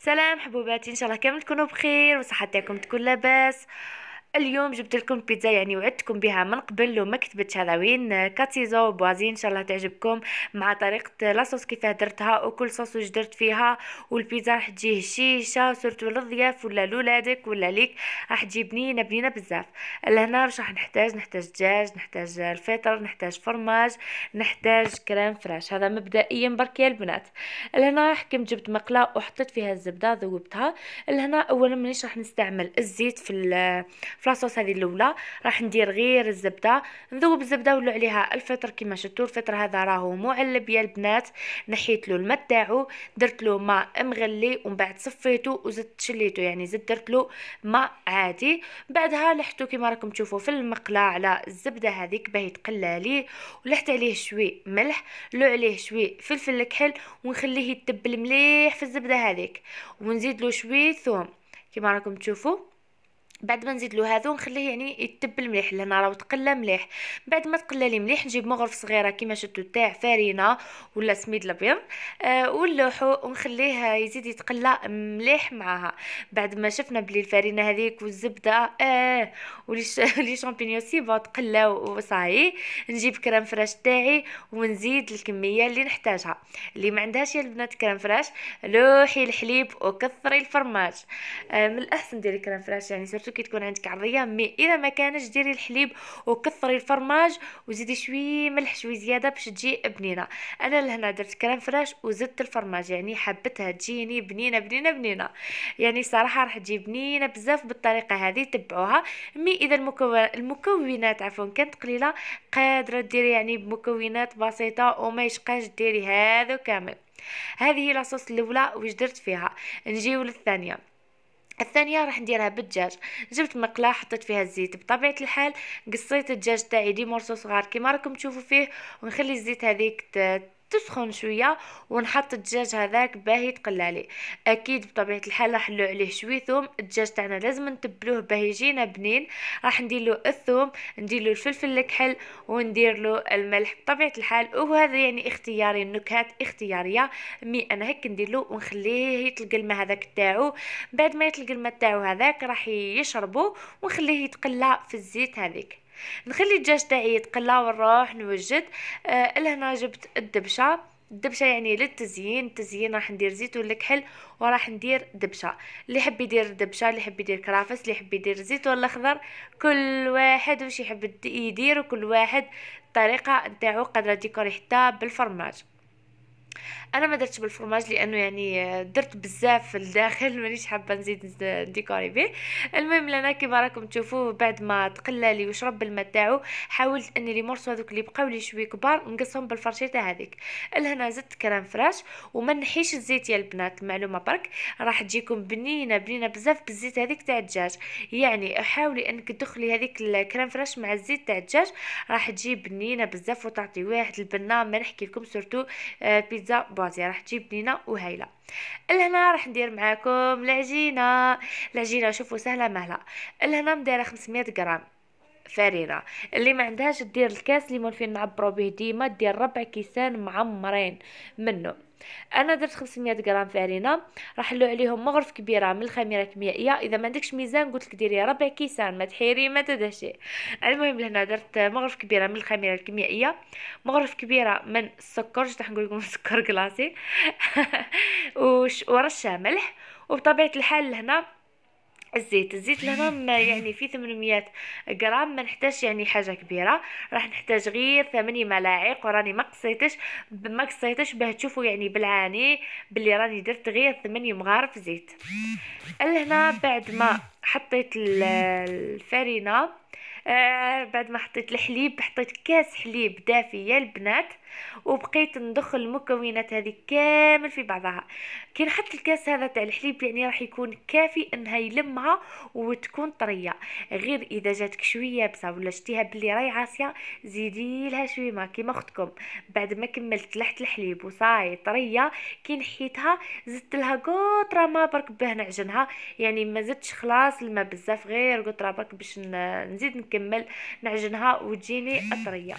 سلام حبوباتي ان شاء الله كامل تكونوا بخير وصحتكم تكون لاباس اليوم جبت لكم بيتزا يعني وعدتكم بها من قبل وما كتبتش هذا وين كاتيزو بوازين ان شاء الله تعجبكم مع طريقه لاصوص كيفاه درتها وكل صوص واش درت فيها والبيتزا راح تجي هشيشه سورتو للضياف ولا لولادك ولا ليك راح تجي بنينه بنينه بزاف لهنا واش راح نحتاج نحتاج دجاج نحتاج الفطر نحتاج فرماج نحتاج كريم فريش هذا مبدئيا برك يا البنات لهنا حكمت جبت مقله وحطيت فيها الزبده ذوبتها لهنا اولا مانيش راح نستعمل الزيت في في لاصوص هذه الاولى راح ندير غير الزبده نذوب الزبده ولو عليها الفطر كما شفتوا الفطر هذا راهو معلب يا البنات نحيت له الماء تاعو درت له ماء مغلي ومن بعد صفيته وزدت شليته يعني زدت درت له ماء عادي بعدها لحته كما راكم تشوفوا في المقله على الزبده هذيك باهي تقلى لي ولحت عليه شوي ملح لو عليه شوي فلفل الكحل ونخليه يتبل مليح في الزبده هذيك ونزيد له شوي ثوم كما راكم تشوفوا بعد ما نزيد له هادو نخليه يعني يتبل مليح لهنا راه تقلى مليح بعد ما تقلى لي مليح نجيب مغرف صغيره كيما شتو تاع فرينه ولا سميد الابيض آه ونلوحو ونخليه يزيد يتقلى مليح معاها بعد ما شفنا بلي الفرينه هذيك والزبده اه ولي شامبينيون سيبا تقلى وصاي نجيب كريم فراش تاعي ونزيد الكميه اللي نحتاجها اللي ما عندهاش يا البنات كريم فراش لوحي الحليب وكثري الفرماج آه من الاحسن ديري كريم فراش يعني سيرتو خصو كي تكون عندك عرضيه مي اذا ما كانش ديري الحليب وكثري الفرماج وزيدي شويه ملح شويه زياده باش تجي بنينه انا لهنا درت كريم فراش وزدت الفرماج يعني حبتها تجيني بنينه بنينه بنينه يعني صراحه راح تجي بنينه بزاف بالطريقه هذه تبعوها مي اذا المكونات عفوا كانت قليله قادره ديري يعني بمكونات بسيطه وما يشقاش ديري هذا كامل هذه هي لاصوص الاولى واش درت فيها نجيو للثانيه الثانيه راح نديرها بالدجاج جبت مقلاة حطيت فيها الزيت بطبيعه الحال قصيت الدجاج تاعي دي مرصو صغار كيما راكم تشوفوا فيه ونخلي الزيت هذيك تسخن شويه ونحط الدجاج هذاك باه يتقلى عليه اكيد بطبيعه الحال راح نلو عليه شوي ثوم الدجاج تاعنا لازم نتبلوه باه يجينا بنين راح ندير له الثوم ندير له الفلفل الكحل وندير له الملح بطبيعه الحال وهذا يعني اختياري النكهات اختياريه مي انا هيك ندير له ونخليه يطلق الماء هذاك تاعو بعد ما يطلق الماء تاعو هذاك راح يشربه ونخليه يتقلى في الزيت هذيك نخلي الدجاج تاعي يتقلى ونروح نوجد آه لهنا جبت الدبشه الدبشه يعني للتزيين التزيين راح ندير زيت ولا كحل وراح ندير دبشه اللي يحب يدير دبشه اللي يحب يدير كرافس اللي يحب يدير زيت ولا خضر كل واحد واش يحب يدير وكل واحد الطريقه نتاعو قدره ديكوري حتى بالفرماج انا ما درتش بالفرماج لانه يعني آه، درت بزاف في الداخل مانيش حابه نزيد نديكوري به المهم لنا كيما راكم تشوفوه بعد ما تقلى لي وشرب الماء تاعو حاولت اني لي مورسو هذوك اللي بقاو لي شوي كبار نقصهم بالفرشيطه هذيك لهنا زدت كريم فراش وما نحيش الزيت يا البنات معلومه برك راح تجيكم بنينه بنينه بزاف بالزيت هذيك تاع الدجاج يعني حاولي انك تدخلي هذيك الكريم فراش مع الزيت تاع الدجاج راح تجي بنينه بزاف وتعطي واحد البنه ما نحكي لكم سورتو آه، بيتزا الرباطيه راح تجيب بنينه وهيله لهنا راح ندير معاكم العجينه العجينه شوفوا سهله مهله لهنا مدايره 500 غرام فرينه اللي ما عندهاش دير الكاس اللي مولفين نعبرو به ديما دير ربع كيسان معمرين منه انا درت 500 غرام فرينه راح نلو عليهم مغرف كبيره من الخميره الكيميائيه اذا ما عندكش ميزان قلت لك ديري ربع كيسان ما تحيري ما تدهشي المهم لهنا درت مغرف كبيره من الخميره الكيميائيه مغرف كبيره من السكر جيت نقول لكم سكر كلاصي ورشه ملح وبطبيعه الحال هنا الزيت الزيت لهنا يعني في 800 غرام ما نحتاج يعني حاجه كبيره راح نحتاج غير 8 ملاعق وراني ما قصيتش ما قصيتش باه تشوفوا يعني بالعاني بلي راني درت غير 8 مغارف زيت لهنا بعد ما حطيت الفرينه آه بعد ما حطيت الحليب حطيت كاس حليب دافي يا البنات وبقيت ندخل المكونات هذه كامل في بعضها كي نحط الكاس هذا تاع الحليب يعني راح يكون كافي انها يلمها وتكون طريه غير اذا جاتك شويه يابسه ولا شتيها بلي راهي عاصيه زيدي لها شويه ما كيما اختكم بعد ما كملت لحت الحليب وصاي طريه كي نحيتها زدت لها قطره ما برك باه نعجنها يعني ما زدتش خلاص الماء بزاف غير قطره برك باش نزيد نكمل نعجنها وتجيني طريه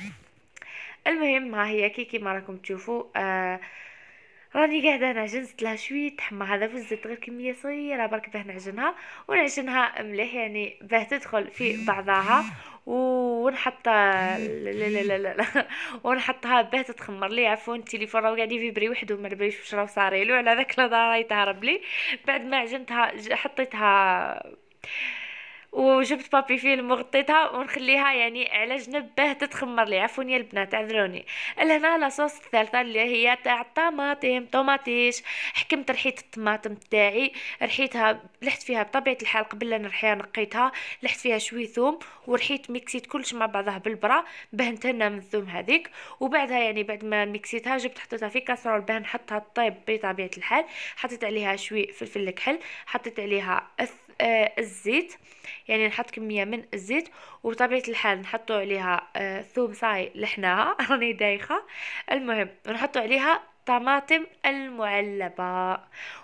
المهم ها هي كي كيما راكم تشوفوا آه راني قاعده انا جنست لها شويه تحمى هذا في الزيت غير كميه صغيره برك باه نعجنها ونعجنها مليح يعني باه تدخل في بعضها ونحط لا لا لا لا ونحطها باه تتخمر لي عفوا التليفون راه قاعد يفيبري وحده ما نبغيش واش راه له على ذاك الهضره يتهرب لي بعد ما عجنتها حطيتها وجبت بابي فيلم وغطيتها ونخليها يعني على جنب باه تتخمر لي عفوني البنات اعذروني لهنا لاصوص الثالثه اللي هي تاع الطماطم طوماطيش حكمت ريحه الطماطم تاعي ريحتها لحت فيها بطبيعه الحال قبل لا نرحيها نقيتها لحت فيها شوي ثوم ورحيت ميكسيت كلش مع بعضها بالبرا باه نتهنى من الثوم هذيك وبعدها يعني بعد ما ميكسيتها جبت حطيتها في كاسرول باه نحطها طيب بطبيعه الحال حطيت عليها شوي فلفل الكحل حطيت عليها آه الزيت يعني نحط كميه من الزيت وبطبيعه الحال نحطوا عليها آه ثوم صاي لحناها راني دايخه المهم نحطوا عليها الطماطم المعلبة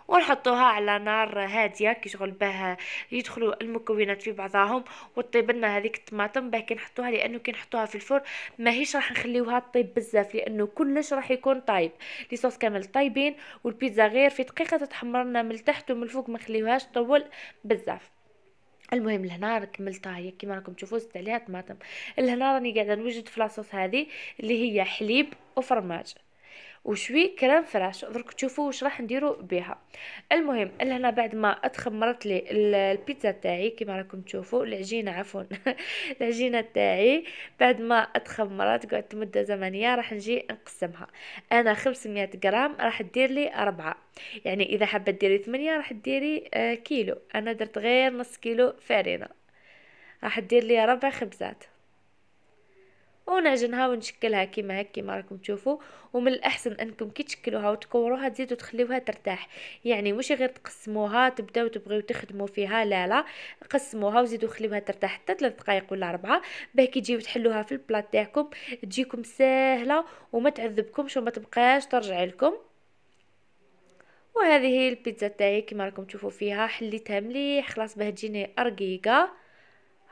ونحطوها على نار هادية كي شغل باه يدخلوا المكونات في بعضهم وطيب لنا هذيك الطماطم باه كي نحطوها لانه كي نحطوها في الفرن ماهيش راح نخليوها طيب بزاف لانه كلش راح يكون طايب لي صوص كامل طايبين والبيتزا غير في دقيقة تتحمر لنا من التحت ومن الفوق ما نخليوهاش طول بزاف المهم لهنا كملتها هي كيما راكم تشوفوا زدت عليها طماطم لهنا راني قاعده نوجد في لاصوص هذه اللي هي حليب وفرماج وشوي كريم فراش درك تشوفوا واش راح نديرو بها المهم لهنا بعد ما اتخمرت لي البيتزا تاعي كما راكم تشوفوا العجينه عفوا العجينه تاعي بعد ما اتخمرت قعدت مده زمنيه راح نجي نقسمها انا 500 غرام راح دير لي أربعة يعني اذا حابه ديري 8 راح ديري آه، كيلو انا درت غير نص كيلو فرينه راح دير لي ربع خبزات ونعجنها ونشكلها كيما هكا ما راكم تشوفوا ومن الاحسن انكم كي تشكلوها وتكوروها تزيدوا تخليوها ترتاح يعني مش غير تقسموها تبداو تبغيو تخدموا فيها لا لا قسموها وزيدوا خليوها ترتاح حتى 3 دقائق ولا 4 باه كي تجيو تحلوها في البلاط تاعكم تجيكم ساهله وما تعذبكمش وما تبقاش ترجع لكم وهذه هي البيتزا تاعي كيما راكم تشوفوا فيها حليتها مليح خلاص باه تجيني ارقيقه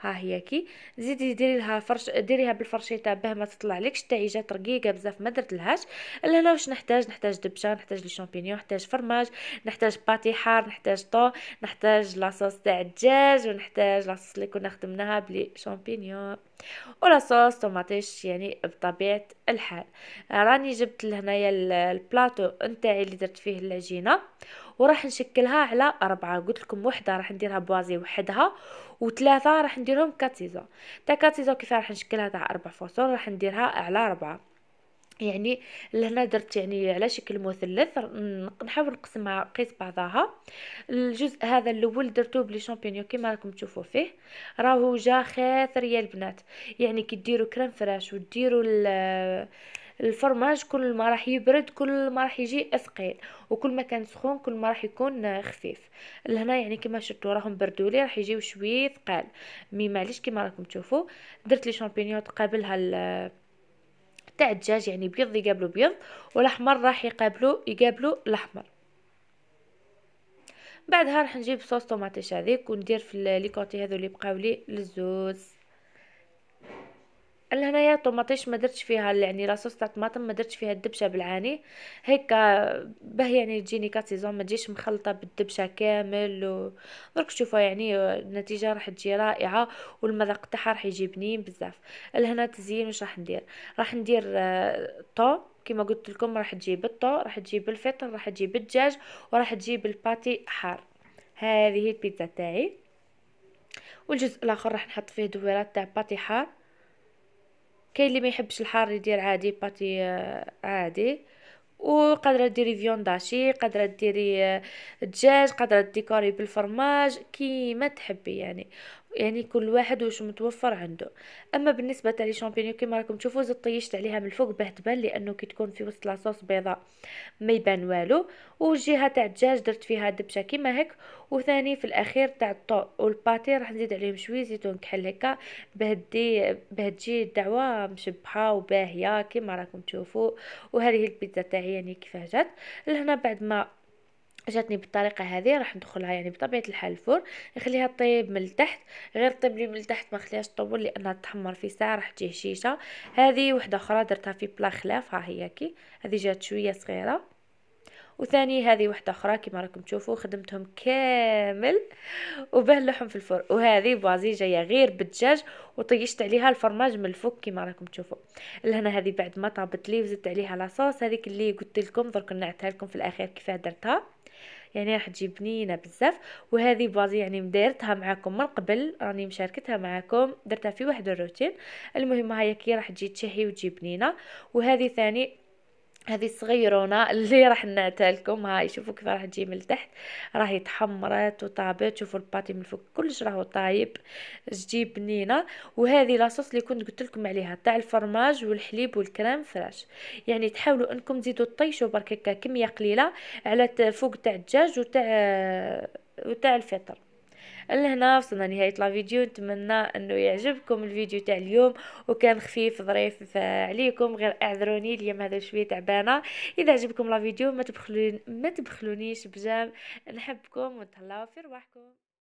ها هي كي زيدي ديري لها فرش ديريها بالفرشيطه باه ما تطلع لكش تعيجات رقيقه بزاف ما درتلهاش لهنا واش نحتاج نحتاج دبشه نحتاج لي شامبينيون نحتاج فرماج نحتاج باتي حار نحتاج طو نحتاج لاصوص تاع الدجاج ونحتاج لاصوص اللي كنا خدمناها بلي شامبينيون ولا صوص طوماطيش يعني بطبيعه الحال راني جبت لهنايا البلاطو نتاعي اللي درت فيه العجينه وراح نشكلها على أربعة قلت لكم وحدة راح نديرها بوازي وحدها وثلاثة راح نديرهم كاتيزون تا كاتيزون كيف راح نشكلها تاع أربع فصول راح نديرها على أربعة يعني لهنا درت يعني على شكل مثلث نحاول نقسمها قيس بعضها الجزء هذا الاول درتو بلي شامبينيون كيما راكم تشوفوا فيه راهو جا خاثر يا البنات يعني كي ديروا كريم فراش وديروا الفرماج كل ما راح يبرد كل ما راح يجي اثقيل وكل ما كان سخون كل ما راح يكون خفيف لهنا يعني كما شفتوا راهم بردوا لي راح يجيو شويه ثقال مي معليش كما راكم تشوفوا درت لي شامبينيون قابلها تاع الدجاج يعني بيض يقابلو بيض والاحمر راح يقابلو يقابلو الاحمر بعدها راح نجيب صوص طوماطيش هذيك وندير في لي كوتي هذو اللي بقاو لي للزوز الهنايا طوماطيش ما درتش فيها يعني لاصوص تاع طماطم ما درتش فيها الدبشه بالعاني هيك باه يعني تجيني كاتيزون ما تجيش مخلطه بالدبشه كامل و... درك تشوفوا يعني آه، النتيجه راح تجي رائعه والمذاق تاعها راح يجي بنين بزاف الهنا تزيين واش راح ندير راح ندير آه، طو كما قلت لكم راح تجيب الطو راح تجيب الفطر راح تجيب الدجاج وراح تجيب الباتي حار هذه البيتزا تاعي والجزء الاخر راح نحط فيه دويرات تاع باتي حار كاين اللي ما يحبش الحار يدير عادي باتي آه، عادي وقادره ديري فيونداشي قادره ديري آه، دجاج قادره ديكوري بالفرماج كيما تحبي يعني يعني كل واحد وش متوفر عنده اما بالنسبه لي شامبينيو كيما راكم تشوفوا زدت طيشت عليها من الفوق باه تبان لانه كي تكون في وسط لاصوص بيضاء ما يبان والو والجهه تاع الدجاج درت فيها دبشه كيما هيك وثاني في الاخير تاع الطو والباتي راح نزيد عليهم شويه زيتون كحل هكا باه باه تجي الدعوه مشبحه وباهيه كيما راكم تشوفوا وهذه البيتزا تاعي يعني كيفاه جات لهنا بعد ما جاتني بالطريقه هذه راح ندخلها يعني بطبيعه الحال الفرن نخليها طيب من التحت غير طيب لي من التحت ما نخليهاش تطول لانها تحمر في ساعه راح تجي هشيشه هذه وحده اخرى درتها في بلا خلاف ها هي كي هذه جات شويه صغيره وثاني هذه وحدة أخرى كما راكم تشوفوا خدمتهم كامل وبهلهم في الفرن وهذه بازي جاية غير بالدجاج وطيشت عليها الفرماج من الفوق كما راكم تشوفوا لهنا هذه بعد ما طابت لي وزدت عليها لاصوص هذيك اللي قلت لكم درك نعتها لكم في الأخير كيفاه درتها يعني راح تجي بنينه بزاف وهذه بازي يعني مديرتها معاكم من قبل راني مشاركتها معاكم درتها في واحد الروتين المهم هاي كي راح تجي تشهي وتجي بنينه وهذه ثاني هذه صغيرونة اللي راح نعتها لكم هاي شوفوا كيف راح تجي من تحت راهي تحمرت وطابت شوفوا الباتي من فوق كلش راهو طايب تجي بنينه وهذه لاصوص اللي كنت قلت لكم عليها تاع الفرماج والحليب والكريم فراش يعني تحاولوا انكم تزيدوا طيشوا برك كميه قليله على فوق تاع الدجاج وتاع وتاع الفطر لهنا وصلنا نهاية لا فيديو نتمنى انه يعجبكم الفيديو تاع اليوم وكان خفيف ظريف عليكم غير اعذروني اليوم هذا شويه تعبانه اذا عجبكم لا فيديو ما ما تبخلونيش بجام نحبكم ونتهلاو في رواحكم